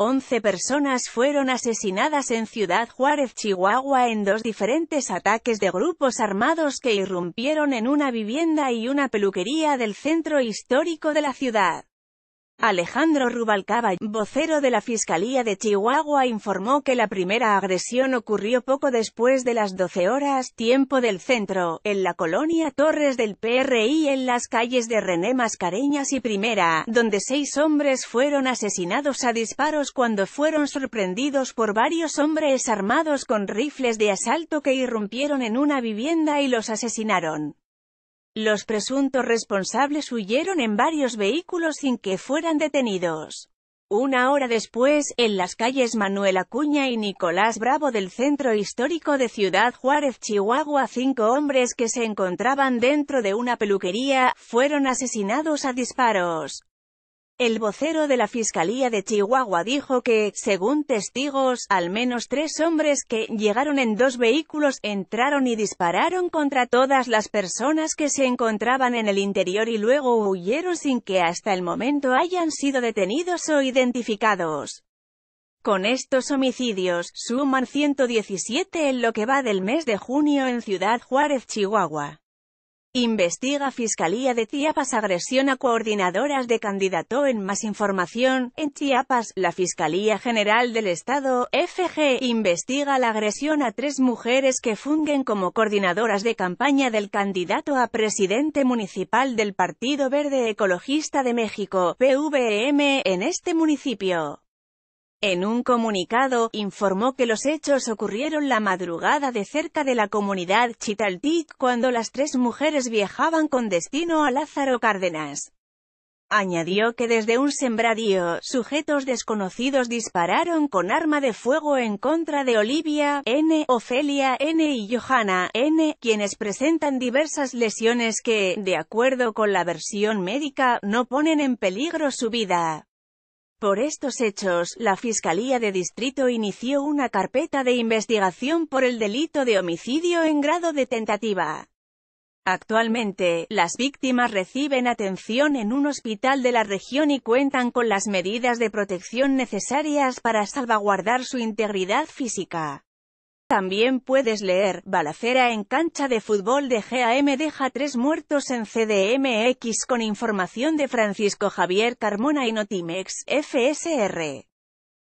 Once personas fueron asesinadas en Ciudad Juárez, Chihuahua en dos diferentes ataques de grupos armados que irrumpieron en una vivienda y una peluquería del centro histórico de la ciudad. Alejandro Rubalcaba, vocero de la Fiscalía de Chihuahua informó que la primera agresión ocurrió poco después de las 12 horas, tiempo del centro, en la colonia Torres del PRI en las calles de René Mascareñas y Primera, donde seis hombres fueron asesinados a disparos cuando fueron sorprendidos por varios hombres armados con rifles de asalto que irrumpieron en una vivienda y los asesinaron. Los presuntos responsables huyeron en varios vehículos sin que fueran detenidos. Una hora después, en las calles Manuel Acuña y Nicolás Bravo del centro histórico de Ciudad Juárez, Chihuahua, cinco hombres que se encontraban dentro de una peluquería, fueron asesinados a disparos. El vocero de la Fiscalía de Chihuahua dijo que, según testigos, al menos tres hombres que llegaron en dos vehículos entraron y dispararon contra todas las personas que se encontraban en el interior y luego huyeron sin que hasta el momento hayan sido detenidos o identificados. Con estos homicidios, suman 117 en lo que va del mes de junio en Ciudad Juárez, Chihuahua. Investiga Fiscalía de Chiapas agresión a coordinadoras de candidato en más información. En Chiapas, la Fiscalía General del Estado, FG, investiga la agresión a tres mujeres que fungen como coordinadoras de campaña del candidato a presidente municipal del Partido Verde Ecologista de México, PVM, en este municipio. En un comunicado, informó que los hechos ocurrieron la madrugada de cerca de la comunidad Chitaltic cuando las tres mujeres viajaban con destino a Lázaro Cárdenas. Añadió que desde un sembradío, sujetos desconocidos dispararon con arma de fuego en contra de Olivia, N, Ofelia, N y Johanna, N, quienes presentan diversas lesiones que, de acuerdo con la versión médica, no ponen en peligro su vida. Por estos hechos, la Fiscalía de Distrito inició una carpeta de investigación por el delito de homicidio en grado de tentativa. Actualmente, las víctimas reciben atención en un hospital de la región y cuentan con las medidas de protección necesarias para salvaguardar su integridad física. También puedes leer, Balacera en cancha de fútbol de GAM deja tres muertos en CDMX con información de Francisco Javier Carmona y Notimex, FSR.